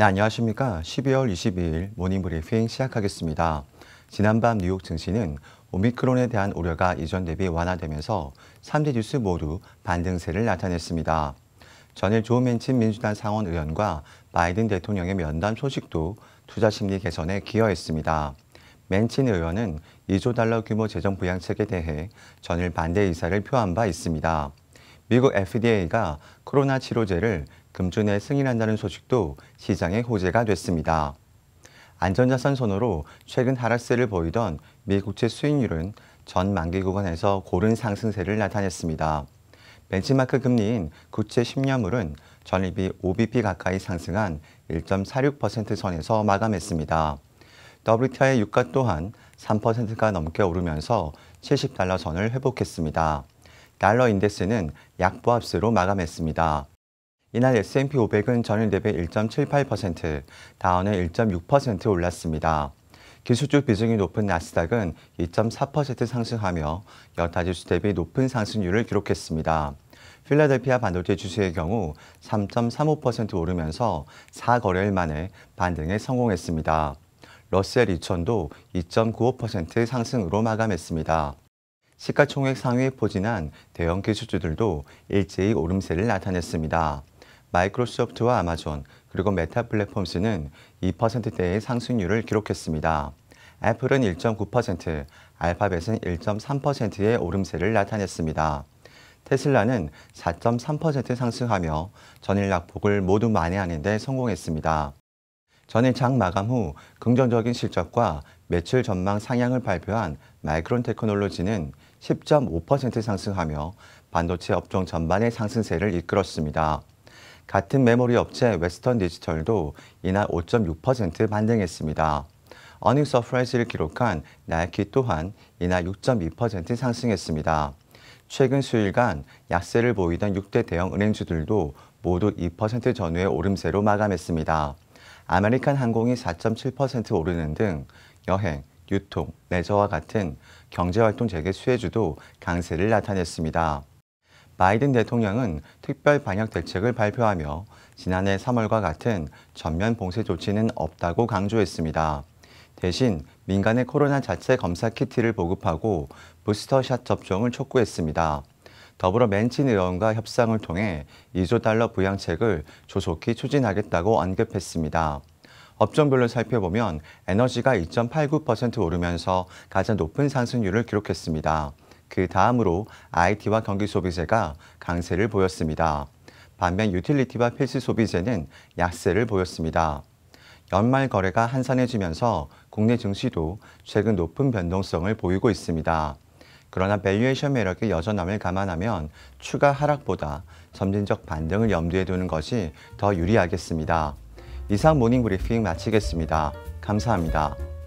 네, 안녕하십니까. 12월 22일 모닝 브리핑 시작하겠습니다. 지난밤 뉴욕 증시는 오미크론에 대한 우려가 이전 대비 완화되면서 3대 뉴스 모두 반등세를 나타냈습니다. 전일 조 맨친 민주당 상원 의원과 바이든 대통령의 면담 소식도 투자 심리 개선에 기여했습니다. 맨친 의원은 2조 달러 규모 재정 부양책에 대해 전일 반대 의사를 표한 바 있습니다. 미국 FDA가 코로나 치료제를 금준에 승인한다는 소식도 시장의 호재가 됐습니다. 안전자산 선호로 최근 하락세를 보이던 미국채 수익률은 전 만기 구간에서 고른 상승세를 나타냈습니다. 벤치마크 금리인 구채 10년물은 전입이 5BP 가까이 상승한 1.46% 선에서 마감했습니다. WTI 유가 또한 3%가 넘게 오르면서 70달러 선을 회복했습니다. 달러 인덱스는 약보합세로 마감했습니다. 이날 S&P 500은 전일 대비 1.78%, 다운은 1.6% 올랐습니다. 기술주 비중이 높은 나스닥은 2.4% 상승하며 여타 지수 대비 높은 상승률을 기록했습니다. 필라델피아 반도체 주수의 경우 3.35% 오르면서 4거래일 만에 반등에 성공했습니다. 러셀 2000도 2.95% 상승으로 마감했습니다. 시가총액 상위에 포진한 대형 기술주들도 일제히 오름세를 나타냈습니다. 마이크로소프트와 아마존, 그리고 메타 플랫폼스는 2%대의 상승률을 기록했습니다. 애플은 1.9%, 알파벳은 1.3%의 오름세를 나타냈습니다. 테슬라는 4.3% 상승하며 전일 낙폭을 모두 만회하는 데 성공했습니다. 전일 장 마감 후 긍정적인 실적과 매출 전망 상향을 발표한 마이크론 테크놀로지는 10.5% 상승하며 반도체 업종 전반의 상승세를 이끌었습니다. 같은 메모리 업체 웨스턴 디지털도 이날 5.6% 반등했습니다. 어닝 서프라이즈를 기록한 나이키 또한 이날 6.2% 상승했습니다. 최근 수일간 약세를 보이던 6대 대형 은행주들도 모두 2% 전후의 오름세로 마감했습니다. 아메리칸 항공이 4.7% 오르는 등 여행, 유통, 레저와 같은 경제활동 재개 수혜주도 강세를 나타냈습니다. 바이든 대통령은 특별 방역 대책을 발표하며 지난해 3월과 같은 전면 봉쇄 조치는 없다고 강조했습니다. 대신 민간의 코로나 자체 검사 키트를 보급하고 부스터샷 접종을 촉구했습니다. 더불어 맨친 의원과 협상을 통해 2조 달러 부양책을 조속히 추진하겠다고 언급했습니다. 업종별로 살펴보면 에너지가 2.89% 오르면서 가장 높은 상승률을 기록했습니다. 그 다음으로 IT와 경기 소비재가 강세를 보였습니다. 반면 유틸리티와 필수 소비재는 약세를 보였습니다. 연말 거래가 한산해지면서 국내 증시도 최근 높은 변동성을 보이고 있습니다. 그러나 밸류에이션 매력의 여전함을 감안하면 추가 하락보다 점진적 반등을 염두에 두는 것이 더 유리하겠습니다. 이상 모닝 브리핑 마치겠습니다. 감사합니다.